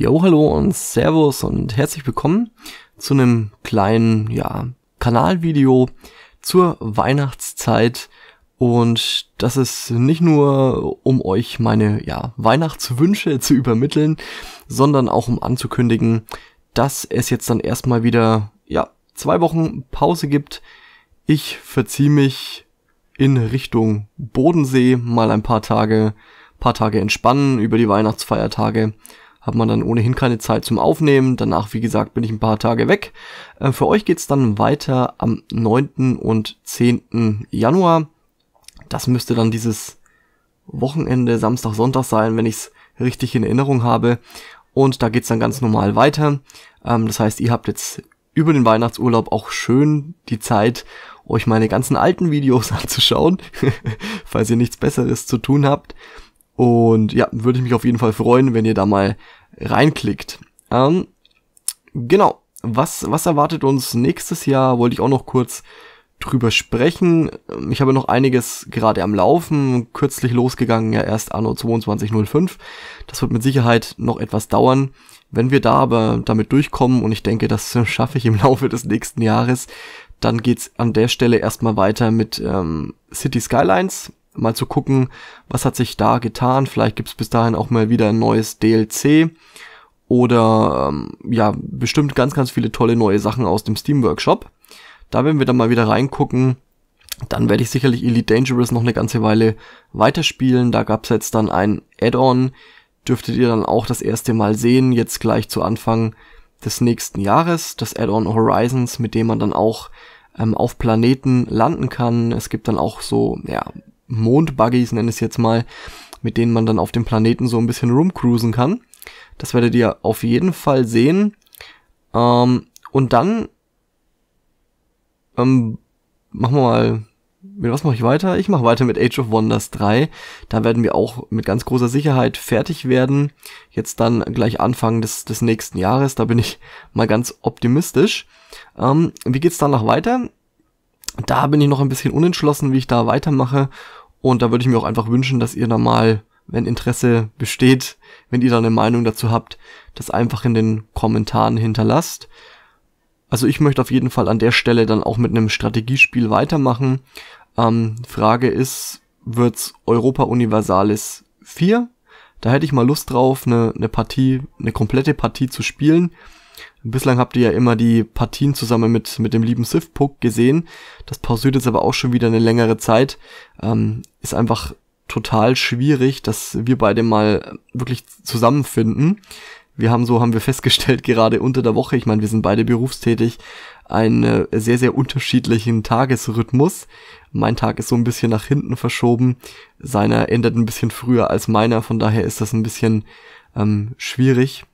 Jo, hallo und Servus und herzlich willkommen zu einem kleinen, ja, Kanalvideo zur Weihnachtszeit. Und das ist nicht nur, um euch meine, ja, Weihnachtswünsche zu übermitteln, sondern auch um anzukündigen, dass es jetzt dann erstmal wieder, ja, zwei Wochen Pause gibt. Ich verziehe mich in Richtung Bodensee mal ein paar Tage, paar Tage entspannen über die Weihnachtsfeiertage hat man dann ohnehin keine Zeit zum Aufnehmen. Danach, wie gesagt, bin ich ein paar Tage weg. Äh, für euch geht's dann weiter am 9. und 10. Januar. Das müsste dann dieses Wochenende, Samstag, Sonntag sein, wenn ich's richtig in Erinnerung habe. Und da geht's dann ganz normal weiter. Ähm, das heißt, ihr habt jetzt über den Weihnachtsurlaub auch schön die Zeit, euch meine ganzen alten Videos anzuschauen, falls ihr nichts Besseres zu tun habt. Und ja, würde ich mich auf jeden Fall freuen, wenn ihr da mal reinklickt. Ähm, genau, was, was erwartet uns nächstes Jahr, wollte ich auch noch kurz drüber sprechen. Ähm, ich habe noch einiges gerade am Laufen, kürzlich losgegangen, ja erst Anno 2205. Das wird mit Sicherheit noch etwas dauern. Wenn wir da aber damit durchkommen und ich denke, das schaffe ich im Laufe des nächsten Jahres, dann geht's an der Stelle erstmal weiter mit ähm, City Skylines mal zu gucken, was hat sich da getan. Vielleicht gibt's bis dahin auch mal wieder ein neues DLC oder ähm, ja, bestimmt ganz, ganz viele tolle neue Sachen aus dem Steam Workshop. Da werden wir dann mal wieder reingucken. Dann werde ich sicherlich Elite Dangerous noch eine ganze Weile weiterspielen. Da gab's jetzt dann ein Add-on. Dürftet ihr dann auch das erste Mal sehen, jetzt gleich zu Anfang des nächsten Jahres. Das Add-on Horizons, mit dem man dann auch ähm, auf Planeten landen kann. Es gibt dann auch so ja, Mondbuggies, nenne ich es jetzt mal, mit denen man dann auf dem Planeten so ein bisschen rumcruisen kann. Das werdet ihr auf jeden Fall sehen. Ähm, und dann ähm, machen wir mal. Mit was mache ich weiter? Ich mache weiter mit Age of Wonders 3. Da werden wir auch mit ganz großer Sicherheit fertig werden. Jetzt dann gleich Anfang des, des nächsten Jahres. Da bin ich mal ganz optimistisch. Ähm, wie geht's danach weiter? Da bin ich noch ein bisschen unentschlossen, wie ich da weitermache und da würde ich mir auch einfach wünschen, dass ihr da mal, wenn Interesse besteht, wenn ihr da eine Meinung dazu habt, das einfach in den Kommentaren hinterlasst. Also ich möchte auf jeden Fall an der Stelle dann auch mit einem Strategiespiel weitermachen. Ähm, Frage ist, wird's Europa Universalis 4? Da hätte ich mal Lust drauf, eine, eine Partie, eine komplette Partie zu spielen. Bislang habt ihr ja immer die Partien zusammen mit, mit dem lieben Sifpuck gesehen. Das pausiert jetzt aber auch schon wieder eine längere Zeit. Ähm, ist einfach total schwierig, dass wir beide mal wirklich zusammenfinden. Wir haben, so haben wir festgestellt, gerade unter der Woche, ich meine, wir sind beide berufstätig, einen äh, sehr, sehr unterschiedlichen Tagesrhythmus. Mein Tag ist so ein bisschen nach hinten verschoben, seiner endet ein bisschen früher als meiner, von daher ist das ein bisschen ähm, schwierig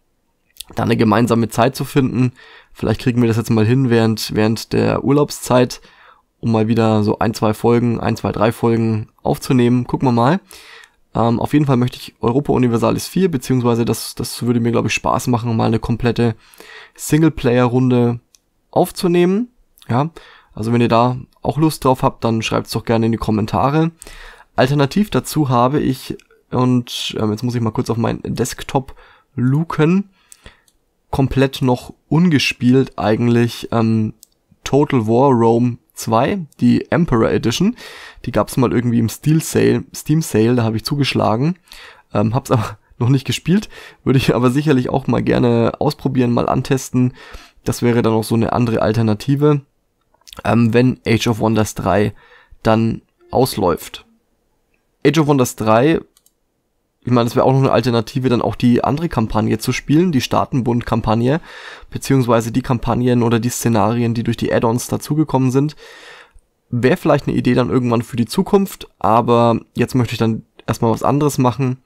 da eine gemeinsame Zeit zu finden. Vielleicht kriegen wir das jetzt mal hin während, während der Urlaubszeit, um mal wieder so ein, zwei Folgen, ein, zwei, drei Folgen aufzunehmen. Gucken wir mal. Ähm, auf jeden Fall möchte ich Europa Universalis 4, beziehungsweise das, das würde mir, glaube ich, Spaß machen, mal eine komplette Singleplayer-Runde aufzunehmen. Ja, also wenn ihr da auch Lust drauf habt, dann schreibt's doch gerne in die Kommentare. Alternativ dazu habe ich, und ähm, jetzt muss ich mal kurz auf meinen Desktop luken, komplett noch ungespielt eigentlich ähm, Total War Rome 2, die Emperor Edition. Die gab's mal irgendwie im Steel Sale, Steam Sale, da habe ich zugeschlagen. Ähm, hab's aber noch nicht gespielt, würde ich aber sicherlich auch mal gerne ausprobieren, mal antesten. Das wäre dann auch so eine andere Alternative, ähm, wenn Age of Wonders 3 dann ausläuft. Age of Wonders 3 ich meine, das wäre auch noch eine Alternative, dann auch die andere Kampagne zu spielen, die Staatenbund-Kampagne, beziehungsweise die Kampagnen oder die Szenarien, die durch die Add-ons dazugekommen sind. Wäre vielleicht eine Idee dann irgendwann für die Zukunft, aber jetzt möchte ich dann erstmal was anderes machen.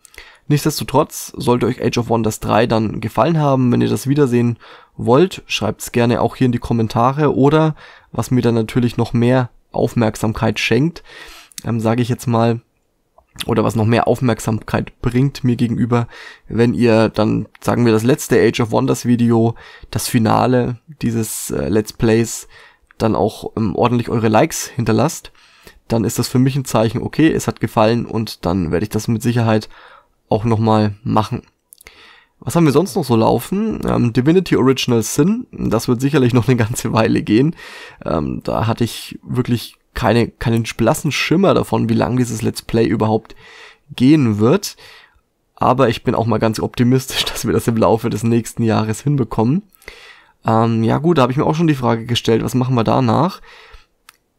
Nichtsdestotrotz sollte euch Age of Wonders 3 dann gefallen haben. Wenn ihr das wiedersehen wollt, schreibt es gerne auch hier in die Kommentare oder was mir dann natürlich noch mehr Aufmerksamkeit schenkt, ähm, sage ich jetzt mal, oder was noch mehr Aufmerksamkeit bringt mir gegenüber, wenn ihr dann, sagen wir, das letzte Age of Wonders Video, das Finale dieses äh, Let's Plays, dann auch ähm, ordentlich eure Likes hinterlasst, dann ist das für mich ein Zeichen, okay, es hat gefallen und dann werde ich das mit Sicherheit auch nochmal machen. Was haben wir sonst noch so laufen? Ähm, Divinity Original Sin, das wird sicherlich noch eine ganze Weile gehen. Ähm, da hatte ich wirklich keine, keinen blassen Schimmer davon, wie lang dieses Let's Play überhaupt gehen wird. Aber ich bin auch mal ganz optimistisch, dass wir das im Laufe des nächsten Jahres hinbekommen. Ähm, ja gut, da habe ich mir auch schon die Frage gestellt, was machen wir danach?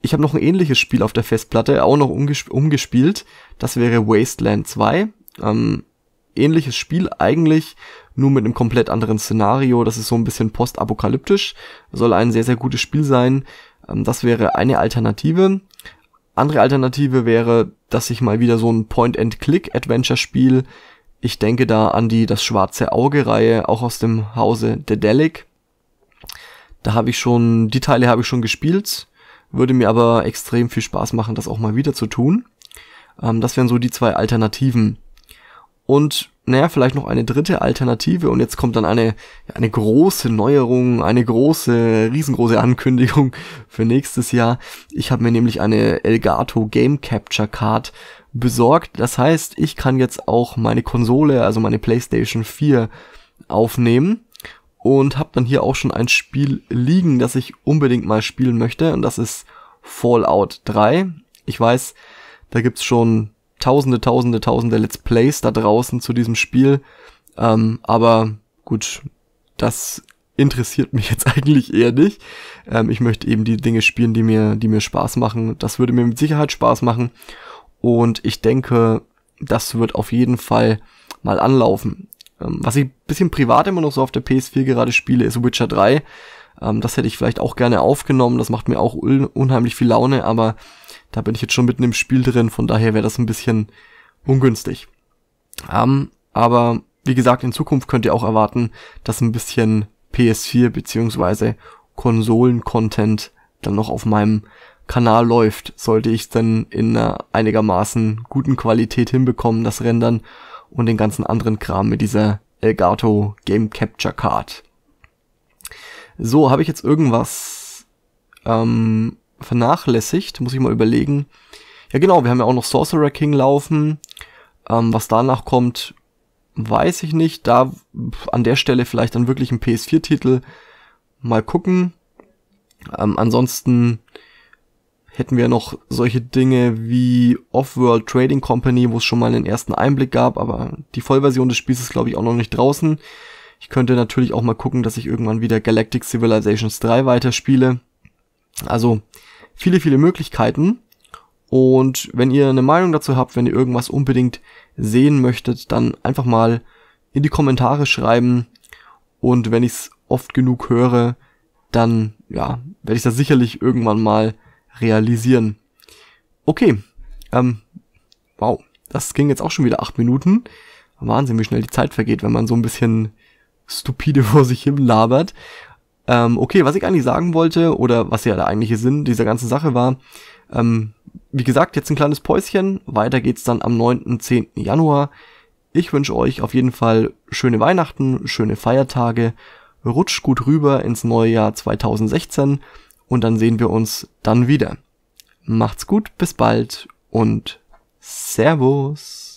Ich habe noch ein ähnliches Spiel auf der Festplatte, auch noch umgesp umgespielt. Das wäre Wasteland 2. Ähm, ähnliches Spiel eigentlich, nur mit einem komplett anderen Szenario. Das ist so ein bisschen postapokalyptisch. Soll ein sehr, sehr gutes Spiel sein. Ähm, das wäre eine Alternative. Andere Alternative wäre, dass ich mal wieder so ein Point-and-Click-Adventure spiele. Ich denke da an die Das schwarze Auge-Reihe, auch aus dem Hause Dedelic. Da habe ich schon, die Teile habe ich schon gespielt. Würde mir aber extrem viel Spaß machen, das auch mal wieder zu tun. Ähm, das wären so die zwei Alternativen. Und naja, vielleicht noch eine dritte Alternative und jetzt kommt dann eine, eine große Neuerung, eine große, riesengroße Ankündigung für nächstes Jahr. Ich habe mir nämlich eine Elgato Game Capture Card besorgt. Das heißt, ich kann jetzt auch meine Konsole, also meine PlayStation 4 aufnehmen und habe dann hier auch schon ein Spiel liegen, das ich unbedingt mal spielen möchte und das ist Fallout 3. Ich weiß, da gibt's schon tausende, tausende, tausende Let's Plays da draußen zu diesem Spiel. Ähm, aber gut, das interessiert mich jetzt eigentlich eher nicht. Ähm, ich möchte eben die Dinge spielen, die mir, die mir Spaß machen. Das würde mir mit Sicherheit Spaß machen. Und ich denke, das wird auf jeden Fall mal anlaufen. Ähm, was ich bisschen privat immer noch so auf der PS4 gerade spiele, ist Witcher 3. Ähm, das hätte ich vielleicht auch gerne aufgenommen. Das macht mir auch un unheimlich viel Laune, aber da bin ich jetzt schon mitten im Spiel drin, von daher wäre das ein bisschen ungünstig. Ähm, aber wie gesagt, in Zukunft könnt ihr auch erwarten, dass ein bisschen PS4 beziehungsweise Konsolen-Content dann noch auf meinem Kanal läuft, sollte ich dann in einer einigermaßen guten Qualität hinbekommen, das Rendern und den ganzen anderen Kram mit dieser Elgato Game Capture Card. So, habe ich jetzt irgendwas ähm, vernachlässigt. Muss ich mal überlegen. Ja genau, wir haben ja auch noch Sorcerer King laufen. Ähm, was danach kommt, weiß ich nicht. Da an der Stelle vielleicht dann wirklich ein PS4-Titel mal gucken. Ähm, ansonsten hätten wir noch solche Dinge wie Offworld Trading Company, wo es schon mal einen ersten Einblick gab, aber die Vollversion des Spiels ist, glaube ich, auch noch nicht draußen. Ich könnte natürlich auch mal gucken, dass ich irgendwann wieder Galactic Civilizations 3 weiterspiele. Also viele, viele Möglichkeiten. Und wenn ihr eine Meinung dazu habt, wenn ihr irgendwas unbedingt sehen möchtet, dann einfach mal in die Kommentare schreiben. Und wenn ich es oft genug höre, dann ja, werde ich das sicherlich irgendwann mal realisieren. Okay, ähm, wow, das ging jetzt auch schon wieder acht Minuten. Wahnsinn, wie schnell die Zeit vergeht, wenn man so ein bisschen stupide vor sich hin labert. Ähm, okay, was ich eigentlich sagen wollte, oder was ja der eigentliche Sinn dieser ganzen Sache war, ähm, wie gesagt, jetzt ein kleines Päuschen. Weiter geht's dann am 9. 10. Januar. Ich wünsche euch auf jeden Fall schöne Weihnachten, schöne Feiertage. Rutscht gut rüber ins neue Jahr 2016 und dann sehen wir uns dann wieder. Macht's gut, bis bald und Servus.